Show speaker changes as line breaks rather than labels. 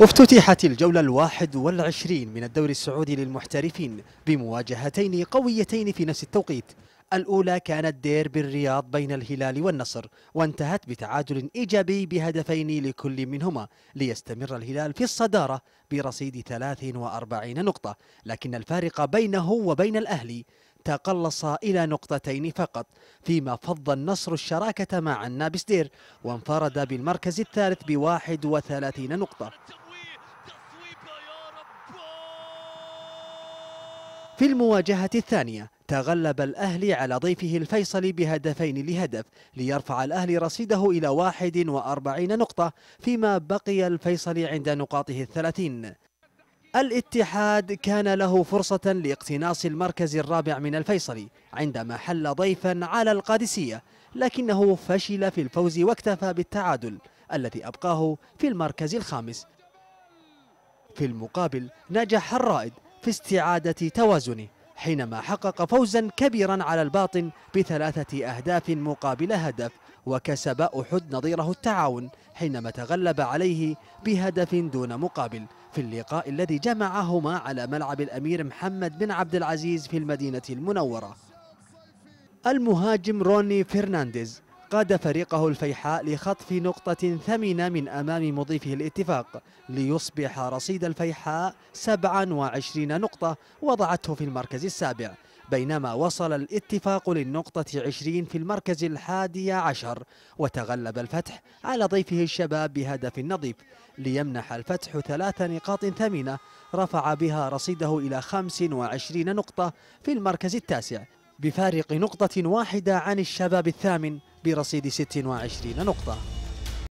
افتتحت الجولة الواحد والعشرين من الدوري السعودي للمحترفين بمواجهتين قويتين في نفس التوقيت الأولى كانت دير بالرياض بين الهلال والنصر وانتهت بتعادل إيجابي بهدفين لكل منهما ليستمر الهلال في الصدارة برصيد 43 نقطة لكن الفارق بينه وبين الأهلي تقلص إلى نقطتين فقط فيما فض النصر الشراكة مع النابس دير وانفرد بالمركز الثالث ب 31 نقطة في المواجهة الثانية تغلب الأهلي على ضيفه الفيصلي بهدفين لهدف ليرفع الأهلي رصيده إلى 41 نقطة فيما بقي الفيصلي عند نقاطه الثلاثين الاتحاد كان له فرصة لاقتناص المركز الرابع من الفيصلي عندما حل ضيفا على القادسية لكنه فشل في الفوز واكتفى بالتعادل الذي أبقاه في المركز الخامس في المقابل نجح الرائد في استعادة توازنه حينما حقق فوزا كبيرا على الباطن بثلاثة أهداف مقابل هدف وكسب أحد نظيره التعاون حينما تغلب عليه بهدف دون مقابل في اللقاء الذي جمعهما على ملعب الأمير محمد بن عبد العزيز في المدينة المنورة المهاجم روني فرنانديز قاد فريقه الفيحاء لخطف نقطة ثمينة من أمام مضيفه الاتفاق ليصبح رصيد الفيحاء 27 نقطة وضعته في المركز السابع بينما وصل الاتفاق للنقطة 20 في المركز الحادي عشر وتغلب الفتح على ضيفه الشباب بهدف نظيف ليمنح الفتح ثلاث نقاط ثمينة رفع بها رصيده إلى 25 نقطة في المركز التاسع بفارق نقطة واحدة عن الشباب الثامن برصيد 26 نقطة